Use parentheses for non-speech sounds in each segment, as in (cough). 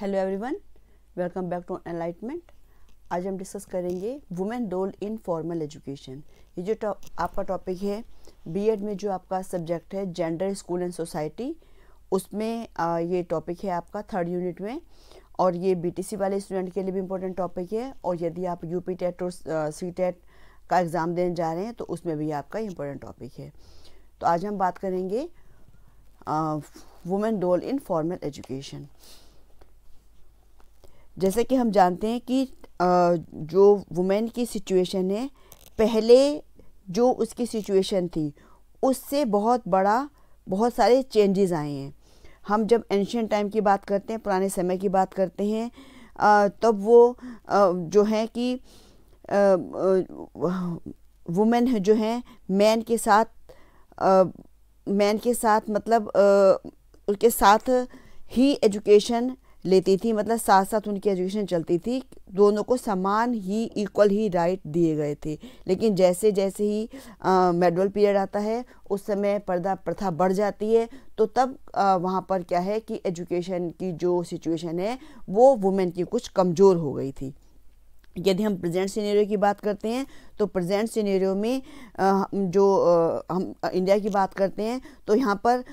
Hello everyone welcome back to enlightenment आज हम discuss करेंगे women role in formal education ये जो आपका टॉपिक है बीएड में जो आपका सब्जेक्ट है जेंडर स्कूल एंड सोसाइटी उसमें आ, ये टॉपिक है आपका थर्ड यूनिट में और ये बीटीसी वाले स्टूडेंट के लिए भी इम्पोर्टेंट टॉपिक है और यदि आप यूपी टेट e और सी टेट e का एग्ज़ाम देने जा रहे हैं तो उसमें भी आपका इम्पोर्टेंट टॉपिक है तो आज हम बात करेंगे women role in formal education जैसे कि हम जानते हैं कि जो वुमेन की सिचुएशन है पहले जो उसकी सिचुएशन थी उससे बहुत बड़ा बहुत सारे चेंजेस आए हैं हम जब एंशियन टाइम की बात करते हैं पुराने समय की बात करते हैं तब वो जो है कि वुमेन जो हैं मैन के साथ मैन के साथ मतलब उनके साथ ही एजुकेशन लेती थी मतलब साथ साथ उनकी एजुकेशन चलती थी दोनों को समान ही इक्वल ही राइट दिए गए थे लेकिन जैसे जैसे ही मेडवल पीरियड आता है उस समय पर्दा प्रथा बढ़ जाती है तो तब आ, वहाँ पर क्या है कि एजुकेशन की जो सिचुएशन है वो वुमेन की कुछ कमज़ोर हो गई थी यदि हम प्रेजेंट सिनेरियो की बात करते हैं तो प्रेजेंट सिनेरियो में जो हम इंडिया की बात करते हैं तो यहाँ पर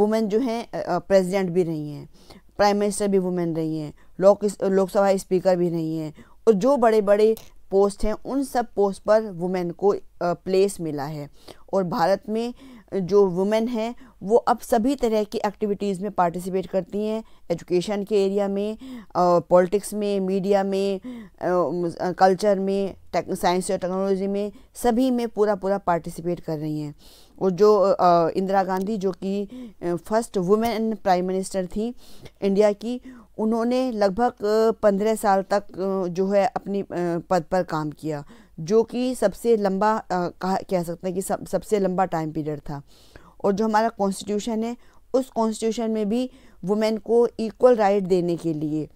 वुमेन जो हैं प्रेसिडेंट भी रही हैं प्राइम मिनिस्टर भी वुमेन रही हैं लोक लोकसभा स्पीकर भी रही हैं और जो बड़े बड़े पोस्ट हैं उन सब पोस्ट पर वुमेन को प्लेस मिला है और भारत में जो वुमेन हैं वो अब सभी तरह की एक्टिविटीज़ में पार्टिसिपेट करती हैं एजुकेशन के एरिया में पॉलिटिक्स में मीडिया में कल्चर में साइंस और टेक्नोलॉजी में सभी में पूरा पूरा पार्टिसिपेट कर रही हैं और जो इंदिरा गांधी जो कि फर्स्ट वुमेन प्राइम मिनिस्टर थी इंडिया की उन्होंने लगभग पंद्रह साल तक जो है अपनी पद पर काम किया जो कि सबसे लंबा आ, कह सकते हैं कि सब सबसे लंबा टाइम पीरियड था और जो हमारा कॉन्स्टिट्यूशन है उस कॉन्स्टिट्यूशन में भी वुमेन को इक्वल राइट देने के लिए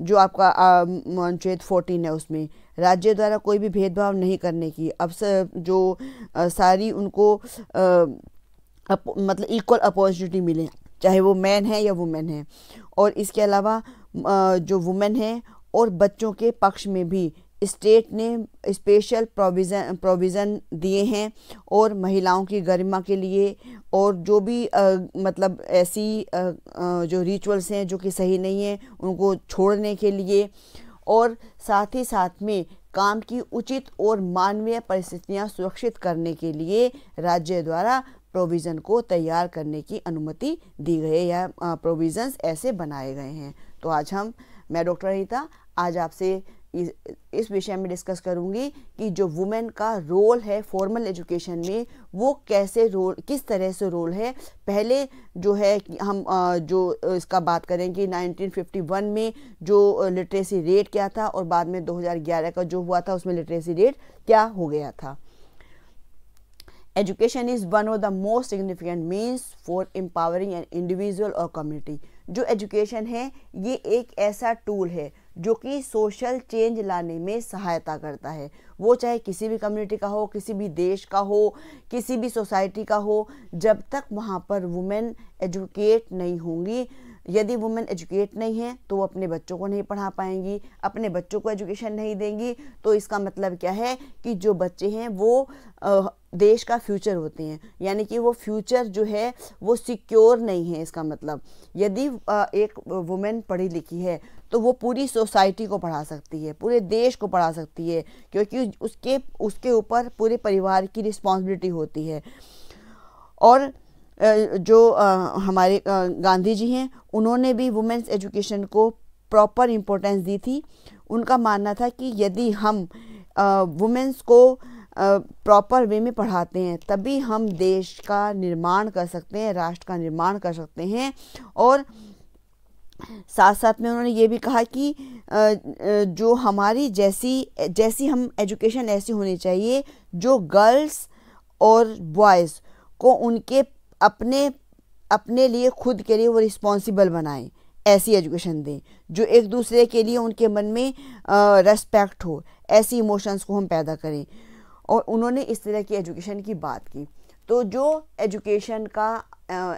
जो आपका अनुच्छेद फोर्टीन है उसमें राज्य द्वारा कोई भी भेदभाव नहीं करने की अब जो आ, सारी उनको आ, अप, मतलब इक्वल अपॉर्चुनिटी मिले चाहे वो मैन है या वुमेन है और इसके अलावा जो वुमेन है और बच्चों के पक्ष में भी स्टेट ने स्पेशल प्रोविज़न प्रोविज़न दिए हैं और महिलाओं की गरिमा के लिए और जो भी आ, मतलब ऐसी आ, आ, जो रिचुअल्स हैं जो कि सही नहीं हैं उनको छोड़ने के लिए और साथ ही साथ में काम की उचित और मानवीय परिस्थितियां सुरक्षित करने के लिए राज्य द्वारा प्रोविज़न को तैयार करने की अनुमति दी गई है या प्रोविज़न्स ऐसे बनाए गए हैं तो आज हम मैं डॉक्टर रीता आज आपसे इस, विषय में डिस्कस करूंगी कि जो वुमेन का रोल है फॉर्मल एजुकेशन में वो कैसे रोल किस तरह से रोल है पहले जो है हम जो इसका बात करें कि 1951 में जो लिटरेसी रेट क्या था और बाद में 2011 का जो हुआ था उसमें लिटरेसी रेट क्या हो गया था education is one of the most significant means for empowering an individual और कम्युनिटी जो एजुकेशन है ये एक ऐसा टूल है जो कि सोशल चेंज लाने में सहायता करता है वो चाहे किसी भी कम्युनिटी का हो किसी भी देश का हो किसी भी सोसाइटी का हो जब तक वहाँ पर वुमेन एजुकेट नहीं होंगी यदि वुमेन एजुकेट नहीं है तो वो अपने बच्चों को नहीं पढ़ा पाएंगी अपने बच्चों को एजुकेशन नहीं देंगी तो इसका मतलब क्या है कि जो बच्चे हैं वो देश का फ्यूचर होते हैं यानी कि वो फ्यूचर जो है वो सिक्योर नहीं है इसका मतलब यदि एक वुमेन पढ़ी लिखी है तो वो पूरी सोसाइटी को पढ़ा सकती है पूरे देश को पढ़ा सकती है क्योंकि उसके उसके ऊपर पूरे परिवार की रिस्पॉन्सिबिलिटी होती है और जो हमारे गांधी जी हैं उन्होंने भी वुमेंस एजुकेशन को प्रॉपर इम्पोर्टेंस दी थी उनका मानना था कि यदि हम वुमेंस को प्रॉपर वे में पढ़ाते हैं तभी हम देश का निर्माण कर सकते हैं राष्ट्र का निर्माण कर सकते हैं और साथ साथ में उन्होंने ये भी कहा कि जो हमारी जैसी जैसी हम एजुकेशन ऐसी होनी चाहिए जो गर्ल्स और बॉयज़ को उनके अपने अपने लिए खुद के लिए वो रिस्पॉन्सिबल बनाएं ऐसी एजुकेशन दें जो एक दूसरे के लिए उनके मन में रेस्पेक्ट हो ऐसी इमोशंस को हम पैदा करें और उन्होंने इस तरह की एजुकेशन की बात की तो जो एजुकेशन का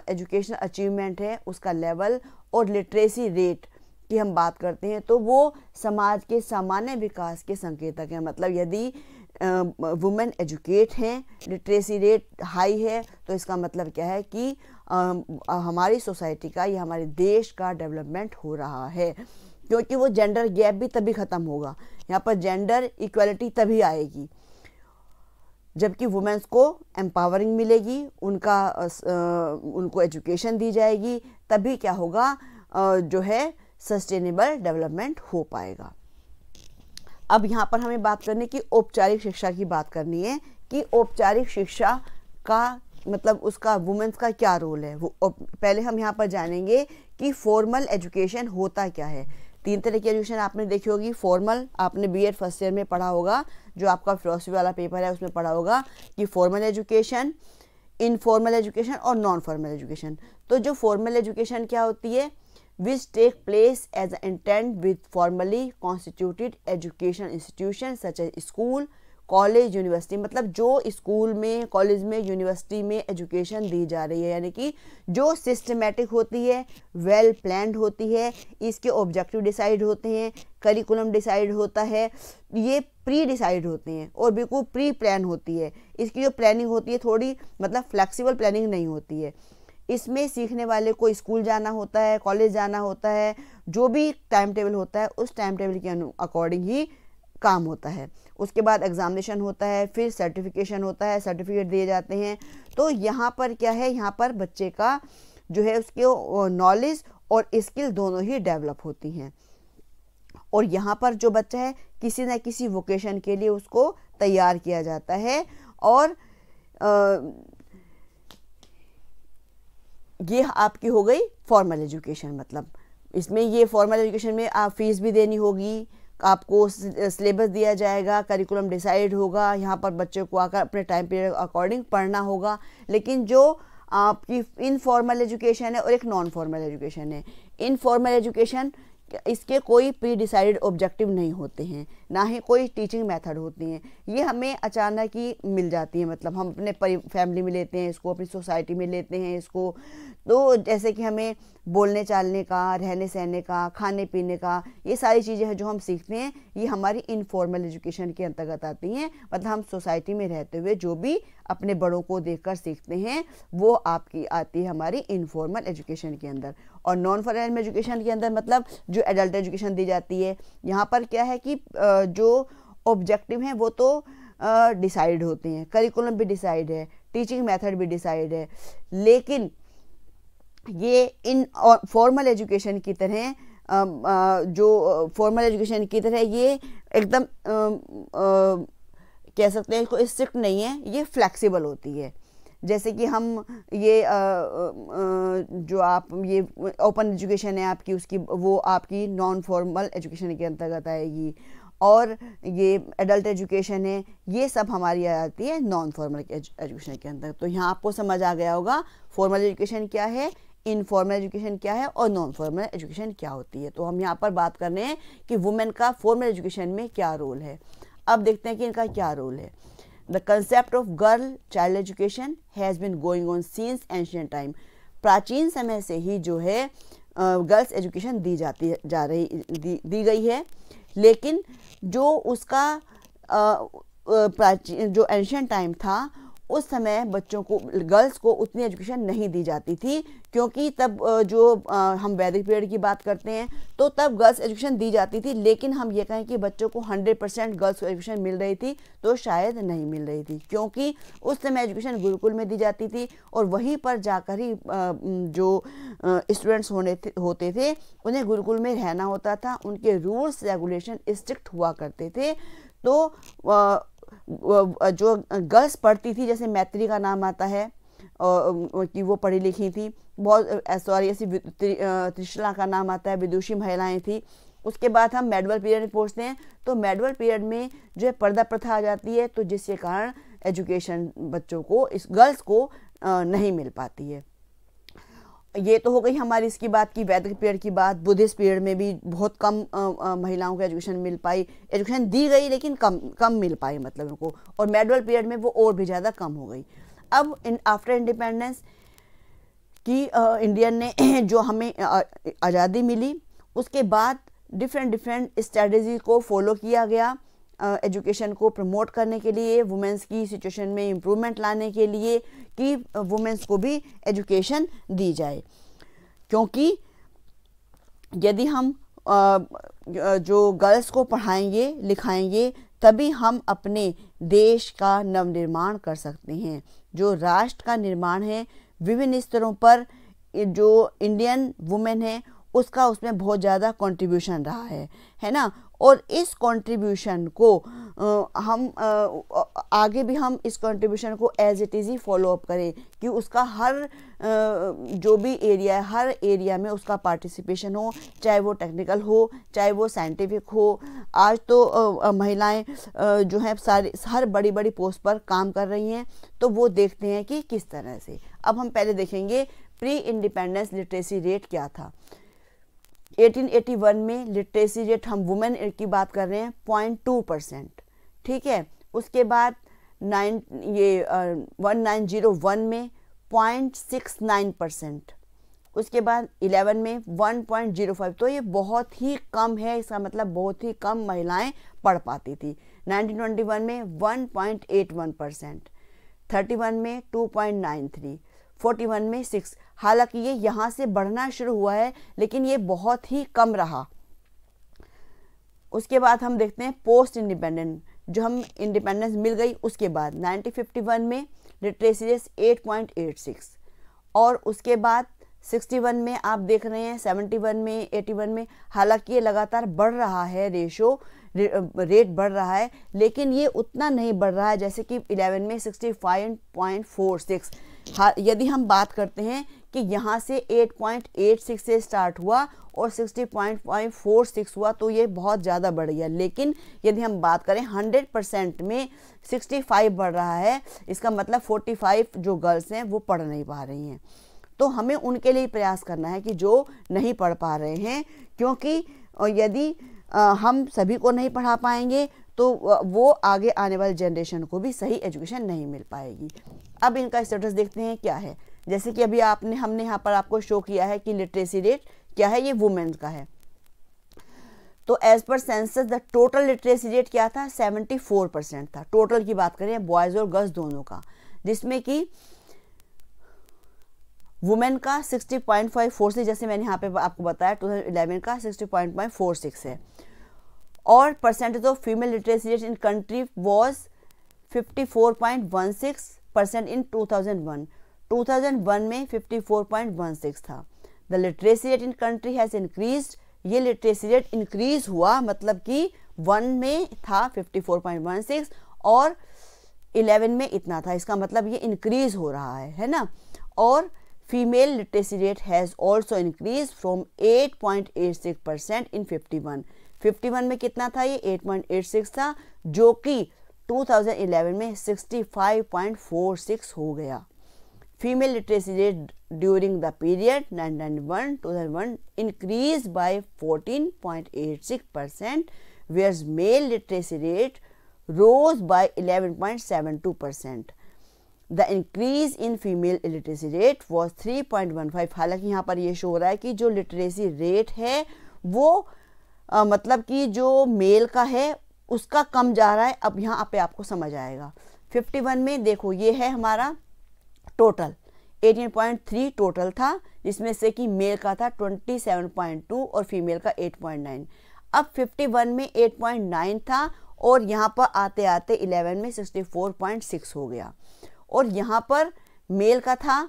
एजुकेशन अचीवमेंट है उसका लेवल और लिटरेसी रेट की हम बात करते हैं तो वो समाज के सामान्य विकास के संकेतक हैं मतलब यदि वुमेन एजुकेट हैं लिटरेसी रेट हाई है तो इसका मतलब क्या है कि आ, हमारी सोसाइटी का या हमारे देश का डेवलपमेंट हो रहा है क्योंकि वो जेंडर गैप भी तभी ख़त्म होगा यहाँ पर जेंडर इक्वलिटी तभी आएगी जबकि वुमेंस को एम्पावरिंग मिलेगी उनका उनको एजुकेशन दी जाएगी तभी क्या होगा जो है सस्टेनेबल डेवलपमेंट हो पाएगा अब यहाँ पर हमें बात करने की औपचारिक शिक्षा की बात करनी है कि औपचारिक शिक्षा का मतलब उसका वुमेंस का क्या रोल है वो पहले हम यहाँ पर जानेंगे कि फॉर्मल एजुकेशन होता क्या है तीन तरह की एजुकेशन आपने देखी होगी फॉर्मल आपने बी फर्स्ट ईयर में पढ़ा होगा जो आपका फिलोसफी वाला पेपर है उसमें पढ़ा होगा कि फॉर्मल एजुकेशन इनफॉर्मल एजुकेशन और नॉन फॉर्मल एजुकेशन तो जो फॉर्मल एजुकेशन क्या होती है which take place as a intent with formally constituted education institution such as school college university मतलब जो स्कूल में कॉलेज में यूनिवर्सिटी में एजुकेशन दी जा रही है यानी कि जो सिस्टमेटिक होती है वेल प्लान्ड होती है इसके ऑब्जेक्टिव डिसाइड होते हैं करिकुलम डिसाइड होता है ये प्री डिसाइड होते हैं और बिल्कुल प्री प्लान होती है इसकी जो प्लानिंग होती है थोड़ी मतलब फ्लैक्सीबल प्लानिंग नहीं होती है इसमें सीखने वाले को स्कूल जाना होता है कॉलेज जाना होता है जो भी टाइम टेबल होता है उस टाइम टेबल के अकॉर्डिंग ही काम होता है उसके बाद एग्ज़ामिनेशन होता है फिर सर्टिफिकेशन होता है सर्टिफिकेट दिए जाते हैं तो यहाँ पर क्या है यहाँ पर बच्चे का जो है उसके नॉलेज और स्किल दोनों ही डेवलप होती हैं और यहाँ पर जो बच्चा है किसी न किसी वोकेशन के लिए उसको तैयार किया जाता है और आ, ये आपकी हो गई फॉर्मल एजुकेशन मतलब इसमें ये फॉर्मल एजुकेशन में आप फीस भी देनी होगी आपको सिलेबस दिया जाएगा करिकुलम डिसाइड होगा यहाँ पर बच्चों को आकर अपने टाइम पीरियड अकॉर्डिंग पढ़ना होगा लेकिन जो आपकी इनफॉर्मल एजुकेशन है और एक नॉन फॉर्मल एजुकेशन है इनफॉर्मल एजुकेशन इसके कोई प्री डिसाइडेड ऑब्जेक्टिव नहीं होते हैं ना ही कोई टीचिंग मेथड होती हैं ये हमें अचानक ही मिल जाती है मतलब हम अपने फैमिली में लेते हैं इसको अपनी सोसाइटी में लेते हैं इसको तो जैसे कि हमें बोलने चालने का रहने सहने का खाने पीने का ये सारी चीज़ें हैं जो हम सीखते हैं ये हमारी इनफॉर्मल एजुकेशन के अंतर्गत आती हैं मतलब हम सोसाइटी में रहते हुए जो भी अपने बड़ों को देखकर सीखते हैं वो आपकी आती है हमारी इनफॉर्मल एजुकेशन के अंदर और नॉन फॉरन एजुकेशन के अंदर मतलब जो एडल्ट एजुकेशन दी जाती है यहाँ पर क्या है कि जो ऑब्जेक्टिव हैं वो तो डिसाइड होते हैं करिकुलम भी डिसाइड है टीचिंग मेथड भी डिसाइड है लेकिन ये इन फॉर्मल एजुकेशन की तरह जो फॉर्मल एजुकेशन की तरह ये एकदम कह सकते हैं इसको स्ट्रिक्ट नहीं है ये फ्लैक्सीबल होती है जैसे कि हम ये आ, आ, जो आप ये ओपन एजुकेशन है आपकी उसकी वो आपकी नॉन फॉर्मल एजुकेशन के अंतर्गत आएगी और ये एडल्ट एजुकेशन है ये सब हमारी आ जाती है नॉन फॉर्मल एजुकेशन के अंदर तो यहाँ आपको समझ आ गया होगा फॉर्मल एजुकेशन क्या है इनफॉर्मल एजुकेशन क्या है और नॉन फॉर्मल एजुकेशन क्या होती है तो हम यहाँ पर बात कर रहे हैं कि वुमेन का फॉर्मल एजुकेशन में क्या रोल है अब देखते हैं कि इनका क्या रोल है The concept of girl child education has been going on since ancient time. प्राचीन समय से ही जो है गर्ल्स एजुकेशन दी जाती है जा रही दी, दी गई है लेकिन जो उसका प्राचीन जो एंशेंट टाइम था उस समय बच्चों को गर्ल्स को उतनी एजुकेशन नहीं दी जाती थी क्योंकि तब जो हम वैदिक पीरियड की बात करते हैं तो तब गर्ल्स एजुकेशन दी जाती थी लेकिन हम ये कहें कि बच्चों को 100 परसेंट गर्ल्स को एजुकेशन मिल रही थी तो शायद नहीं मिल रही थी क्योंकि उस समय एजुकेशन गुरुकुल में दी जाती थी और वहीं पर जाकर ही जो स्टूडेंट्स होने थे, होते थे उन्हें गुरुकुल में रहना होता था उनके रूल्स रेगुलेशन स्ट्रिक्ट हुआ करते थे तो जो गर्ल्स पढ़ती थी जैसे मैत्री का नाम आता है और कि वो पढ़ी लिखी थी बहुत सॉरी ऐसी त्रिशला का नाम आता है विदुषी महिलाएं थी उसके बाद हम मेडवल पीरियड में पहुँचते हैं तो मेडवल पीरियड में जो है पर्दा प्रथा आ जाती है तो जिसके कारण एजुकेशन बच्चों को इस गर्ल्स को नहीं मिल पाती है ये तो हो गई हमारी इसकी बात की वैदिक पीरियड की बात बुद्धिस्ट पीरियड में भी बहुत कम आ, आ, महिलाओं को एजुकेशन मिल पाई एजुकेशन दी गई लेकिन कम कम मिल पाई मतलब उनको और मेडल पीरियड में वो और भी ज़्यादा कम हो गई अब इन आफ्टर इंडिपेंडेंस की इंडियन ने (clears throat) जो हमें आज़ादी मिली उसके बाद डिफरेंट डिफरेंट स्ट्रेटजी को फॉलो किया गया एजुकेशन को प्रमोट करने के लिए वुमेंस की सिचुएशन में इम्प्रूवमेंट लाने के लिए कि वुमेंस को भी एजुकेशन दी जाए क्योंकि यदि हम जो गर्ल्स को पढ़ाएंगे लिखाएंगे तभी हम अपने देश का नवनिर्माण कर सकते हैं जो राष्ट्र का निर्माण है विभिन्न स्तरों पर जो इंडियन वुमेन है उसका उसमें बहुत ज़्यादा कंट्रीब्यूशन रहा है है ना और इस कंट्रीब्यूशन को आ, हम आ, आगे भी हम इस कंट्रीब्यूशन को एज इट इज़ ही फॉलो अप करें कि उसका हर आ, जो भी एरिया है हर एरिया में उसका पार्टिसिपेशन हो चाहे वो टेक्निकल हो चाहे वो साइंटिफिक हो आज तो आ, महिलाएं जो हैं सारी हर बड़ी बड़ी पोस्ट पर काम कर रही हैं तो वो देखते हैं कि किस तरह से अब हम पहले देखेंगे प्री इंडिपेंडेंस लिटरेसी रेट क्या था 1881 में लिटरेसी रेट हम वुमेन की बात कर रहे हैं पॉइंट टू परसेंट ठीक है उसके बाद नाइन ये वन नाइन जीरो वन में पॉइंट सिक्स नाइन परसेंट उसके बाद इलेवन में वन पॉइंट जीरो फाइव तो ये बहुत ही कम है इसका मतलब बहुत ही कम महिलाएं पढ़ पाती थी नाइनटीन ट्वेंटी वन में one point eight one percent thirty one में two point nine three forty one में सिक्स हालांकि ये यहाँ से बढ़ना शुरू हुआ है लेकिन ये बहुत ही कम रहा उसके बाद हम देखते हैं पोस्ट इंडिपेंडेंट जो हम इंडिपेंडेंस मिल गई उसके बाद 1951 में एट 8.86 और उसके बाद 61 में आप देख रहे हैं 71 में 81 में हालांकि ये लगातार बढ़ रहा है रेशो रे, रेट बढ़ रहा है लेकिन ये उतना नहीं बढ़ रहा है जैसे कि 11 में 65.46 यदि हम बात करते हैं कि यहाँ से 8.86 से स्टार्ट हुआ और 60.46 हुआ तो ये बहुत ज़्यादा बढ़ गया लेकिन यदि हम बात करें 100 परसेंट में 65 बढ़ रहा है इसका मतलब 45 जो गर्ल्स हैं वो पढ़ नहीं पा रही हैं तो हमें उनके लिए प्रयास करना है कि जो नहीं पढ़ पा रहे हैं क्योंकि यदि हम सभी को नहीं पढ़ा पाएंगे तो वो आगे आने वाले जनरेशन को भी सही एजुकेशन नहीं मिल पाएगी अब इनका स्टेटस देखते हैं क्या है जैसे कि अभी आपने हमने यहाँ पर आपको शो किया है कि लिटरेसी रेट क्या है ये वुमेन का है तो as per census the total literacy rate क्या था 74 परसेंट था टोटल की बात करें बॉयज़ और गर्ल्स दोनों का जिसमें कि वुमेन का 60.54 से जैसे मैंने यहाँ पे आपको बताया 2011 का 60.46 है और percentage of female literacy rate in country was 54.16 percent in 2001 2001 में 54.16 था the literacy rate in country has increase ये लिटरेसी रेट इंक्रीज हुआ मतलब कि वन में था 54.16 और 11 में इतना था इसका मतलब ये इंक्रीज हो रहा है है ना और female literacy rate has also increase from 8.86 percent in 51 51 में कितना था ये 8.86 था जो कि 2011 में 65.46 हो गया female literacy rate during the period 1991 2001 increase by 14.86 percent whereas male literacy rate percent the 11.72 in female increase rate was three point one 3.15. हालांकि यहाँ पर ये शो हो रहा है कि जो लिटरेसी रेट है वो आ, मतलब कि जो मेल का है उसका कम जा रहा है अब यहाँ पे आपको समझ आएगा 51 में देखो ये है हमारा टोटल 18.3 टोटल था जिसमें से कि मेल का था 27.2 और फीमेल का 8.9 अब 51 में 8.9 था और यहाँ पर आते आते 11 में 64.6 हो गया और यहाँ पर मेल का था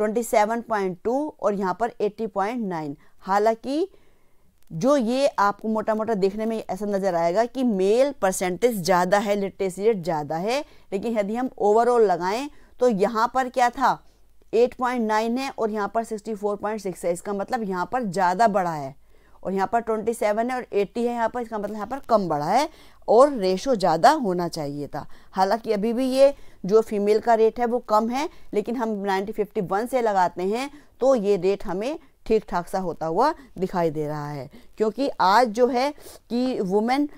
27.2 और यहाँ पर 80.9 हालांकि जो ये आपको मोटा मोटा देखने में ऐसा नज़र आएगा कि मेल परसेंटेज ज़्यादा है लिटरेसी रेट ज़्यादा है लेकिन यदि हम ओवरऑल लगाएं तो यहाँ पर क्या था 8.9 है और यहाँ पर 64.6 है इसका मतलब यहाँ पर ज़्यादा बड़ा है और यहाँ पर 27 है और 80 है यहाँ पर इसका मतलब यहाँ पर कम बढ़ा है और रेशो ज़्यादा होना चाहिए था हालांकि अभी भी ये जो फीमेल का रेट है वो कम है लेकिन हम नाइनटी से लगाते हैं तो ये रेट हमें ठीक ठाक सा होता हुआ दिखाई दे रहा है क्योंकि आज जो है कि वुमेन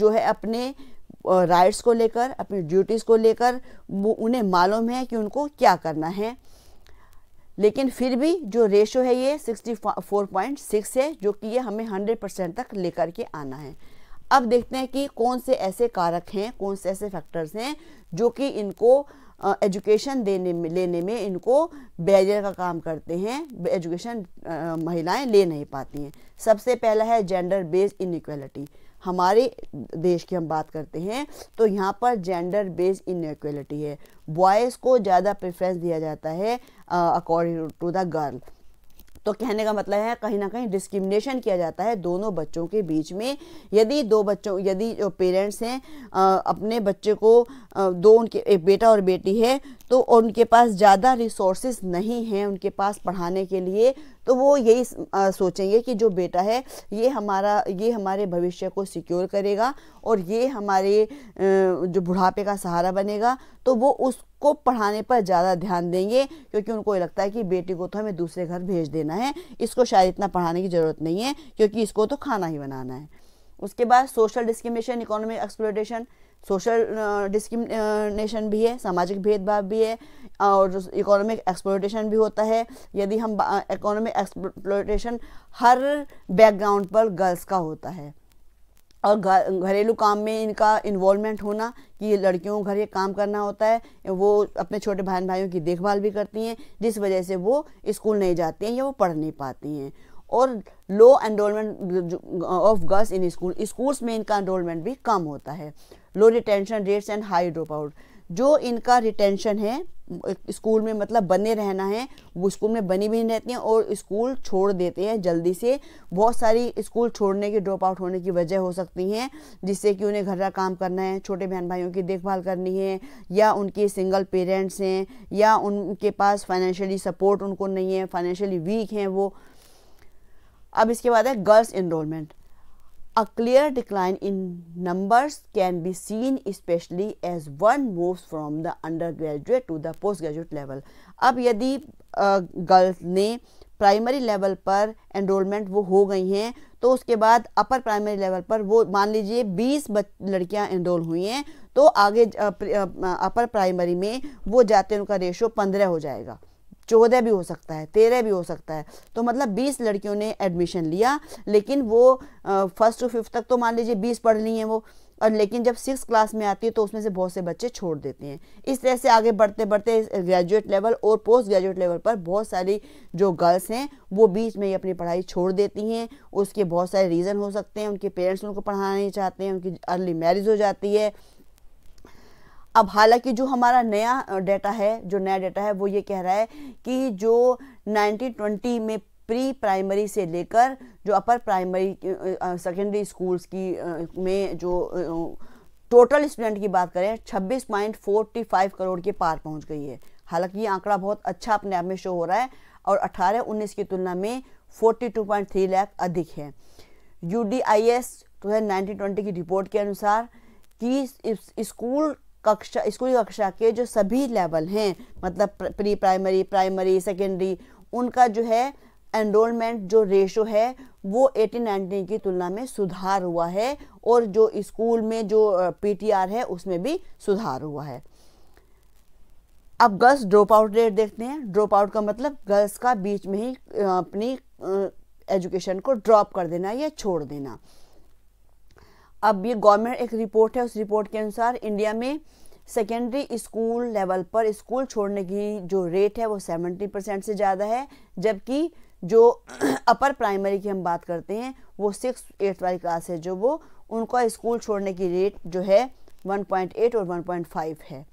जो है अपने राइट्स को लेकर अपनी ड्यूटीज़ को लेकर उन्हें मालूम है कि उनको क्या करना है लेकिन फिर भी जो रेशो है ये सिक्स है जो कि ये हमें हंड्रेड परसेंट तक लेकर के आना है अब देखते हैं कि कौन से ऐसे कारक हैं कौन से ऐसे फैक्टर्स हैं जो कि इनको एजुकेशन देने में लेने में इनको बैरियर का काम करते हैं एजुकेशन महिलाएं ले नहीं पाती हैं सबसे पहला है जेंडर बेस्ड इनक्वलिटी हमारे देश की हम बात करते हैं तो यहाँ पर जेंडर बेस्ड इनक्वलिटी है बॉयज़ को ज़्यादा प्रेफरेंस दिया जाता है अकॉर्डिंग टू द गर्ल तो कहने का मतलब है कहीं ना कहीं डिस्क्रिमिनेशन किया जाता है दोनों बच्चों के बीच में यदि दो बच्चों यदि जो पेरेंट्स हैं अपने बच्चे को दो उनके एक बेटा और बेटी है तो उनके पास ज़्यादा रिसोर्सेज नहीं हैं उनके पास पढ़ाने के लिए तो वो यही सोचेंगे कि जो बेटा है ये हमारा ये हमारे भविष्य को सिक्योर करेगा और ये हमारे जो बुढ़ापे का सहारा बनेगा तो वो उस को पढ़ाने पर ज़्यादा ध्यान देंगे क्योंकि उनको ये लगता है कि बेटी को तो हमें दूसरे घर भेज देना है इसको शायद इतना पढ़ाने की ज़रूरत नहीं है क्योंकि इसको तो खाना ही बनाना है उसके बाद social discrimination economic exploitation social discrimination भी है सामाजिक भेदभाव भी है और इकोनॉमिक एक्सप्लोटेशन भी होता है यदि हम इकोनॉमिक एक्सप्लोटेशन हर बैकग्राउंड पर गर्ल्स का होता है और घरेलू काम में इनका इन्वॉल्वमेंट होना कि ये लड़कियों घर ये काम करना होता है वो अपने छोटे बहन भाइयों की देखभाल भी करती हैं जिस वजह से वो स्कूल नहीं जाती हैं या वो पढ़ नहीं पाती हैं और low enrolment of girls in school schools में इनका एनरोलमेंट भी कम होता है low retention rates and high drop out जो इनका रिटेंशन है स्कूल में मतलब बने रहना है वो स्कूल में बनी भी नहीं रहती हैं और स्कूल छोड़ देते हैं जल्दी से बहुत सारी स्कूल छोड़ने की ड्रॉप आउट होने की वजह हो सकती हैं जिससे कि उन्हें घर का काम करना है छोटे बहन भाइयों की देखभाल करनी है या उनके सिंगल पेरेंट्स हैं या उनके पास फाइनेंशियली सपोर्ट उनको नहीं है फाइनेंशियली वीक हैं वो अब इसके बाद है girls enrolment A clear decline in numbers can be seen especially as one moves from the undergraduate to the postgraduate level. अब यदि गर्ल्स ने प्राइमरी लेवल पर एनरोलमेंट वो हो गई हैं तो उसके बाद अपर प्राइमरी लेवल पर वो मान लीजिए 20 लड़कियां एनरोल हुई हैं तो आगे अपर प्राइमरी में वो जाते उनका रेशो 15 हो जाएगा चौदह भी हो सकता है तेरह भी हो सकता है तो मतलब बीस लड़कियों ने एडमिशन लिया लेकिन वो फर्स्ट टू फिफ्थ तक तो मान लीजिए बीस पढ़ ली हैं वो और लेकिन जब सिक्स क्लास में आती है तो उसमें से बहुत से बच्चे छोड़ देते हैं इस तरह से आगे बढ़ते बढ़ते ग्रेजुएट लेवल और पोस्ट ग्रेजुएट लेवल पर बहुत सारी जो गर्ल्स हैं वो बीच में ही अपनी पढ़ाई छोड़ देती हैं उसके बहुत सारे रीज़न हो सकते हैं उनके पेरेंट्स उनको पढ़ाना नहीं चाहते हैं उनकी अर्ली मैरिज हो जाती है अब हालांकि जो हमारा नया डेटा है जो नया डेटा है वो ये कह रहा है कि जो 1920 में प्री प्राइमरी से लेकर जो अपर प्राइमरी सेकेंडरी स्कूल्स की में जो टोटल स्टूडेंट की बात करें 26.45 करोड़ के पार पहुंच गई है हालांकि ये आंकड़ा बहुत अच्छा अपने आप में शो हो रहा है और 18-19 की तुलना में 42.3 लाख अधिक है यू डी आई एस तो है 1920 की रिपोर्ट के अनुसार कि स्कूल कक्षा स्कूली कक्षा के जो सभी लेवल हैं मतलब प्री प्राइमरी प्राइमरी सेकेंडरी उनका जो है एनरोलमेंट जो रेशो है वो एटीन नाइनटीन की तुलना में सुधार हुआ है और जो स्कूल में जो पीटीआर है उसमें भी सुधार हुआ है अब गर्ल्स ड्रॉप आउट रेट देखते हैं ड्रॉप आउट का मतलब गर्ल्स का बीच में ही अपनी एजुकेशन को ड्रॉप कर देना या छोड़ देना अब ये गवर्नमेंट एक रिपोर्ट है उस रिपोर्ट के अनुसार इंडिया में सेकेंडरी स्कूल लेवल पर स्कूल छोड़ने की जो रेट है वो सेवेंटी परसेंट से ज़्यादा है जबकि जो अपर (clears throat) प्राइमरी की हम बात करते हैं वो सिक्स एट्थ वाली क्लास है जो वो उनका स्कूल छोड़ने की रेट जो है 1.8 और 1.5 है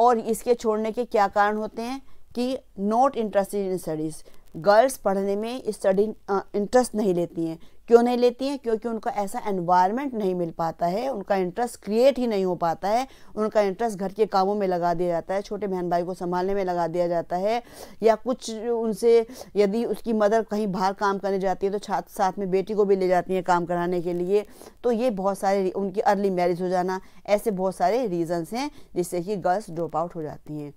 और इसके छोड़ने के क्या कारण होते हैं कि not interested in studies girls पढ़ने में स्टडी इंटरेस्ट नहीं लेती हैं क्यों नहीं लेती हैं क्योंकि उनका ऐसा एनवायरनमेंट नहीं मिल पाता है उनका इंटरेस्ट क्रिएट ही नहीं हो पाता है उनका इंटरेस्ट घर के कामों में लगा दिया जाता है छोटे बहन भाई को संभालने में लगा दिया जाता है या कुछ उनसे यदि उसकी मदर कहीं बाहर काम करने जाती है तो छात्र साथ में बेटी को भी ले जाती हैं काम कराने के लिए तो ये बहुत सारे उनकी अर्ली मैरिज हो जाना ऐसे बहुत सारे रीजन्स हैं जिससे कि गर्ल्स ड्रॉप आउट हो जाती हैं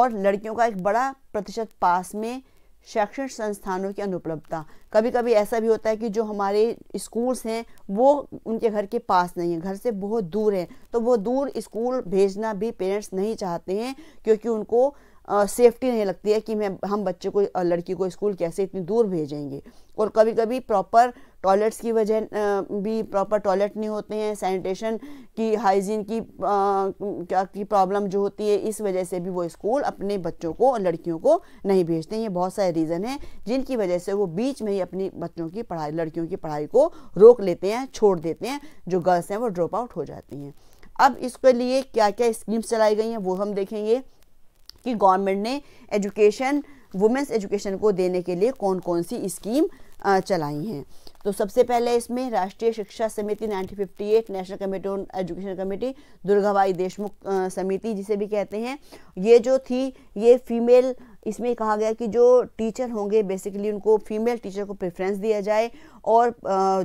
और लड़कियों का एक बड़ा प्रतिशत पास में शैक्षणिक संस्थानों की अनुपलब्धता कभी कभी ऐसा भी होता है कि जो हमारे स्कूल्स हैं वो उनके घर के पास नहीं है घर से बहुत दूर हैं तो वो दूर स्कूल भेजना भी पेरेंट्स नहीं चाहते हैं क्योंकि उनको सेफ्टी नहीं लगती है कि मैं हम बच्चे को लड़की को स्कूल कैसे इतनी दूर भेजेंगे और कभी कभी प्रॉपर टॉयलेट्स की वजह भी प्रॉपर टॉयलेट नहीं होते हैं सैनिटेशन की हाइजीन की क्या की प्रॉब्लम जो होती है इस वजह से भी वो स्कूल अपने बच्चों को और लड़कियों को नहीं भेजते हैं ये बहुत सारे रीज़न हैं जिनकी वजह से वो बीच में ही अपनी बच्चों की पढ़ाई लड़कियों की पढ़ाई को रोक लेते हैं छोड़ देते हैं जो गर्ल्स हैं वो ड्रॉप आउट हो जाती हैं अब इसके लिए क्या क्या स्कीम्स चलाई गई हैं वो हम देखेंगे कि गवर्नमेंट ने एजुकेशन वुमेंस एजुकेशन को देने के लिए कौन कौन सी स्कीम चलाई हैं तो सबसे पहले इसमें राष्ट्रीय शिक्षा समिति 1958 national committee on education committee Durgabai Deshmukh समिति जिसे भी कहते हैं ये जो थी ये फीमेल इसमें कहा गया कि जो टीचर होंगे बेसिकली उनको फीमेल टीचर को प्रेफरेंस दिया जाए और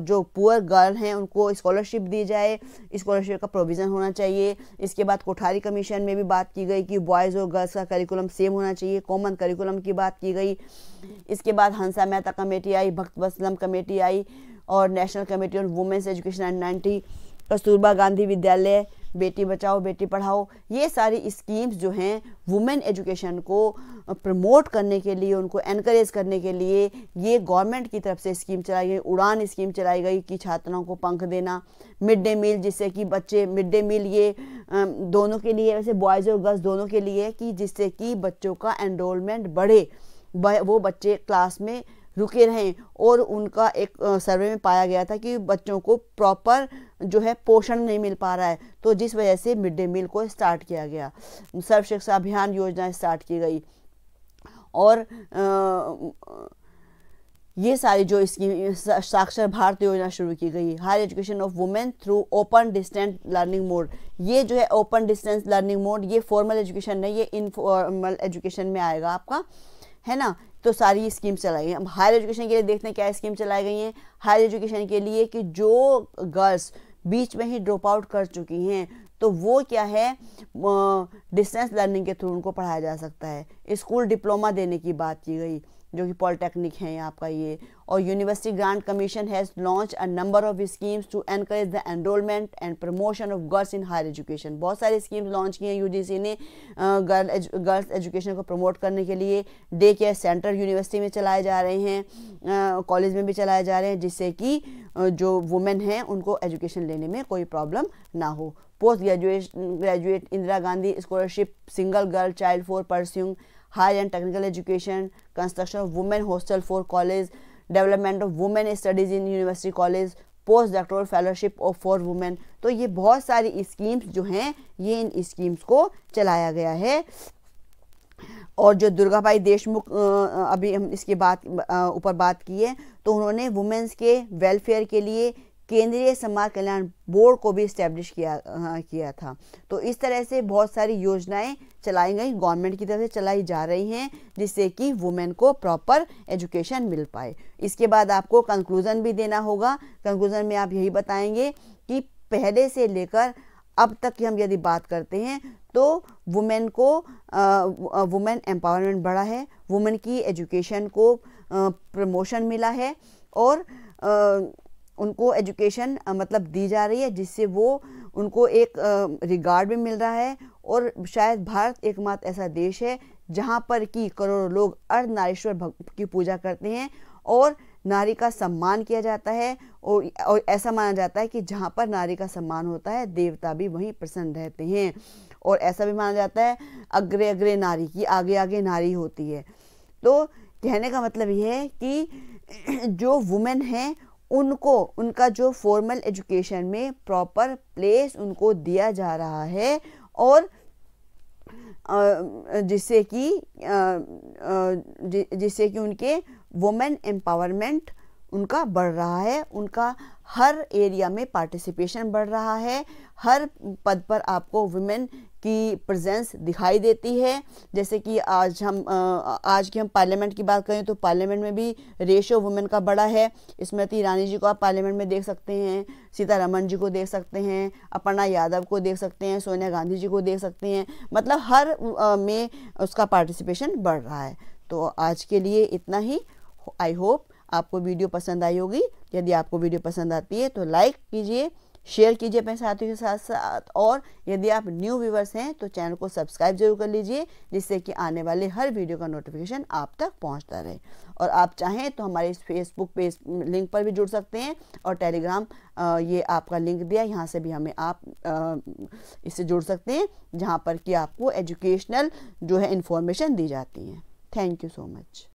जो पुअर गर्ल हैं उनको स्कॉलरशिप दी जाए स्कॉलरशिप का प्रोविज़न होना चाहिए इसके बाद कोठारी कमीशन में भी बात की गई कि बॉयज़ और गर्ल्स का करिकुलम सेम होना चाहिए कॉमन करिकुलम की बात की गई इसके बाद हंसा मेहता कमेटी आई भक्त वसलम कमेटी आई और national committee on women's education and ninety Kasturba Gandhi Vidyalaya Beti बचाओ बेटी पढ़ाओ ये सारी स्कीम्स जो हैं वुमेन एजुकेशन को प्रमोट करने के लिए उनको इनक्रेज करने के लिए ये गवर्नमेंट की तरफ से स्कीम चलाई गई उड़ान स्कीम चलाई गई कि छात्राओं को पंख देना मिड डे मील जिससे कि बच्चे मिड डे मील ये दोनों के लिए वैसे बॉयज़ और गर्ल्स दोनों के लिए कि जिससे कि बच्चों का एनरोलमेंट बढ़े वो बच्चे क्लास में रुके रहें और उनका एक सर्वे में पाया गया था कि बच्चों को प्रॉपर जो है पोषण नहीं मिल पा रहा है तो जिस वजह से मिड डे मील को स्टार्ट किया गया सर्व शिक्षा अभियान योजना स्टार्ट की गई और आ, ये सारी जो स्कीम साक्षर भारत योजना शुरू की गई higher education of women through open distance learning mode ये जो है ओपन डिस्टेंस लर्निंग मोड ये फॉर्मल एजुकेशन नहीं ये इनफॉर्मल एजुकेशन में आएगा आपका है ना तो सारी स्कीम चलाई गई अब हायर एजुकेशन के लिए देखते हैं क्या स्कीम चलाई गई हैं हायर एजुकेशन के लिए कि जो गर्ल्स बीच में ही ड्रॉप आउट कर चुकी हैं तो वो क्या है डिस्टेंस लर्निंग के थ्रू उनको पढ़ाया जा सकता है स्कूल डिप्लोमा देने की बात की गई जो कि पॉलिटेक्निक है आपका ये और university grant commission has launch a number of schemes to encourage the enrolment and promotion of girls in higher education बहुत सारी स्कीम्स लॉन्च की हैं यूजीसी ने गर्ल गर्ल्स एजुकेशन को प्रमोट करने के लिए डे केयर सेंटर यूनिवर्सिटी में चलाए जा रहे हैं कॉलेज में भी चलाए जा रहे हैं जिससे कि जो वुमेन हैं उनको एजुकेशन लेने में कोई प्रॉब्लम ना हो post graduation graduate Indira Gandhi scholarship single girl child for pursuing higher and technical education construction of women hostel for college development of women studies in university college post doctoral fellowship of for women तो ये बहुत सारी schemes जो हैं ये इन schemes को चलाया गया है और जो दुर्गा भाई देशमुख अभी हम इसके बात ऊपर बात की है तो उन्होंने वुमेंस के वेलफेयर के लिए केंद्रीय समाज कल्याण बोर्ड को भी इस्टेब्लिश किया किया था तो इस तरह से बहुत सारी योजनाएं चलाई गई गवर्नमेंट की तरफ से चलाई जा रही हैं जिससे कि वुमेन को प्रॉपर एजुकेशन मिल पाए इसके बाद आपको कंक्लूज़न भी देना होगा कंक्लूज़न में आप यही बताएंगे कि पहले से लेकर अब तक की हम यदि बात करते हैं तो वुमेन को वुमेन एम्पावरमेंट बढ़ा है वुमेन की एजुकेशन को प्रमोशन मिला है और आ, उनको एजुकेशन मतलब दी जा रही है जिससे वो उनको एक रिगार्ड भी मिल रहा है और शायद भारत एकमात्र ऐसा देश है जहाँ पर कि करोड़ों लोग अर्धनारीश्वर की पूजा करते हैं और नारी का सम्मान किया जाता है और और ऐसा माना जाता है कि जहाँ पर नारी का सम्मान होता है देवता भी वहीं प्रसन्न रहते हैं और ऐसा भी माना जाता है अग्रे अग्रे नारी की आगे आगे नारी होती है तो कहने का मतलब यह है कि जो वुमेन हैं उनको उनका जो फॉर्मल एजुकेशन में प्रॉपर प्लेस उनको दिया जा रहा है और जिससे कि जिससे कि उनके वुमेन एम्पावरमेंट उनका बढ़ रहा है उनका हर एरिया में पार्टिसिपेशन बढ़ रहा है हर पद पर आपको वुमेन की प्रेजेंस दिखाई देती है जैसे कि आज हम आज की हम पार्लियामेंट की बात करें तो पार्लियामेंट में भी रेशो वुमेन का बड़ा है स्मृति ईरानी जी को आप पार्लियामेंट में देख सकते हैं सीतारमन जी को देख सकते हैं अपर्णा यादव को देख सकते हैं सोनिया गांधी जी को देख सकते हैं मतलब हर में उसका पार्टिसिपेशन बढ़ रहा है तो आज के लिए इतना ही आई होप आपको वीडियो पसंद आई होगी यदि आपको वीडियो पसंद आती है तो लाइक कीजिए शेयर कीजिए अपने साथियों के साथ साथ और यदि आप न्यू व्यूवर्स हैं तो चैनल को सब्सक्राइब जरूर कर लीजिए जिससे कि आने वाले हर वीडियो का नोटिफिकेशन आप तक पहुंचता रहे और आप चाहें तो हमारे इस फेसबुक पेज लिंक पर भी जुड़ सकते हैं और टेलीग्राम ये आपका लिंक दिया यहाँ से भी हमें आप इससे जुड़ सकते हैं जहाँ पर कि आपको एजुकेशनल जो है इन्फॉर्मेशन दी जाती है थैंक यू सो मच